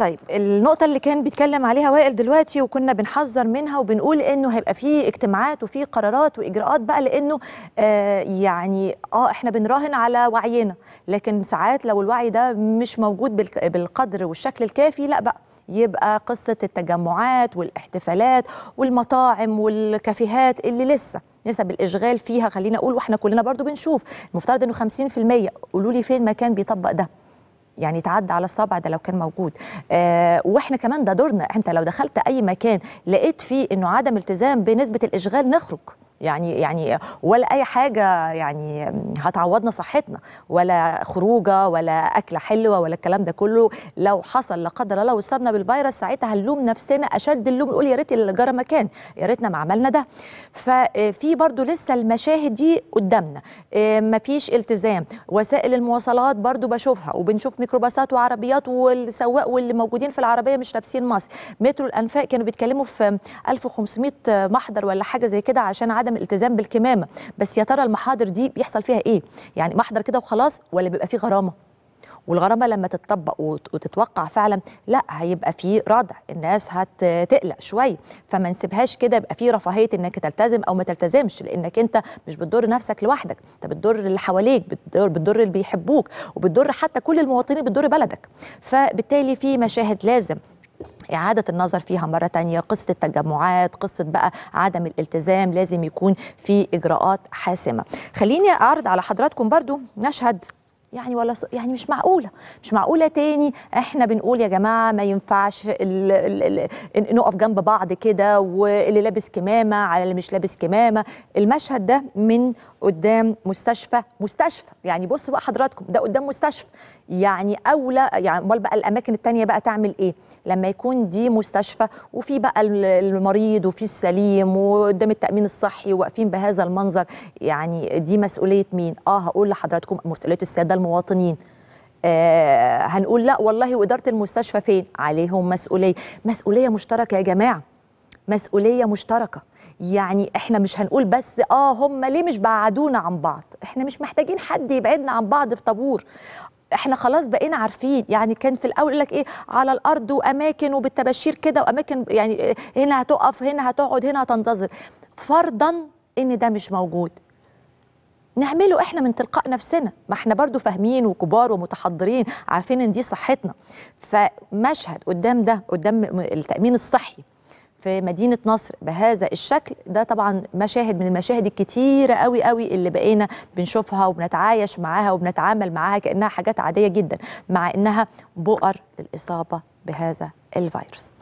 طيب النقطة اللي كان بيتكلم عليها وائل دلوقتي وكنا بنحذر منها وبنقول انه هيبقى في اجتماعات وفي قرارات واجراءات بقى لانه آه يعني اه احنا بنراهن على وعينا لكن ساعات لو الوعي ده مش موجود بالقدر والشكل الكافي لا بقى يبقى قصة التجمعات والاحتفالات والمطاعم والكافيهات اللي لسه نسب الاشغال فيها خلينا اقول واحنا كلنا برضو بنشوف المفترض انه 50% قولوا لي فين مكان بيطبق ده يعني يتعدى على الصابع ده لو كان موجود آه واحنا كمان ده دورنا انت لو دخلت اي مكان لقيت فيه انه عدم التزام بنسبه الاشغال نخرج يعني يعني ولا اي حاجه يعني هتعوضنا صحتنا ولا خروجه ولا اكله حلوه ولا الكلام ده كله لو حصل لا قدر الله واصابنا بالفيروس ساعتها هنلوم نفسنا اشد اللوم يقول يا ريت اللي جرى مكان يا ريتنا ما عملنا ده ففي آه، برضو لسه المشاهد دي قدامنا آه، مفيش التزام وسائل المواصلات برضو بشوفها وبنشوف ميكروباصات وعربيات والسواق واللي موجودين في العربيه مش لابسين ماسك مترو الانفاق كانوا بيتكلموا في 1500 محضر ولا حاجه زي كده عشان عدم عدم الالتزام بالكمامه بس يا ترى المحاضر دي بيحصل فيها ايه يعني محضر كده وخلاص ولا بيبقى فيه غرامه والغرامه لما تتطبق وتتوقع فعلا لا هيبقى في ردع الناس هتقلق شويه فما نسيبهاش كده يبقى في رفاهيه انك تلتزم او ما تلتزمش لانك انت مش بتضر نفسك لوحدك انت بتضر اللي حواليك بتضر, بتضر اللي بيحبوك وبتضر حتى كل المواطنين بتضر بلدك فبالتالي في مشاهد لازم إعادة النظر فيها مرة تانية قصة التجمعات قصة بقى عدم الالتزام لازم يكون في إجراءات حاسمة خليني أعرض على حضراتكم برضو مشهد يعني ولا يعني مش معقوله مش معقوله تاني احنا بنقول يا جماعه ما ينفعش ال ال ال نقف جنب بعض كده واللي لابس كمامه على اللي مش لابس كمامه المشهد ده من قدام مستشفى مستشفى يعني بصوا بقى حضراتكم ده قدام مستشفى يعني اولى يعني امال بقى الاماكن التانية بقى تعمل ايه لما يكون دي مستشفى وفي بقى المريض وفي السليم وقدام التامين الصحي واقفين بهذا المنظر يعني دي مسؤوليه مين اه هقول لحضراتكم مسؤوليه الساده المواطنين آه هنقول لا والله وإدارة المستشفى فين عليهم مسؤولية مسؤولية مشتركة يا جماعة مسؤولية مشتركة يعني احنا مش هنقول بس اه هم ليه مش بعدونا عن بعض احنا مش محتاجين حد يبعدنا عن بعض في طابور احنا خلاص بقينا عارفين يعني كان في الاول لك ايه على الارض واماكن وبالتبشير كده واماكن يعني هنا هتقف هنا هتقعد هنا هتنتظر فرضا ان ده مش موجود نعمله احنا من تلقاء نفسنا ما احنا برضو فاهمين وكبار ومتحضرين عارفين ان دي صحتنا فمشهد قدام ده قدام التامين الصحي في مدينه نصر بهذا الشكل ده طبعا مشاهد من المشاهد الكتيره قوي قوي اللي بقينا بنشوفها وبنتعايش معاها وبنتعامل معاها كانها حاجات عاديه جدا مع انها بؤر للاصابه بهذا الفيروس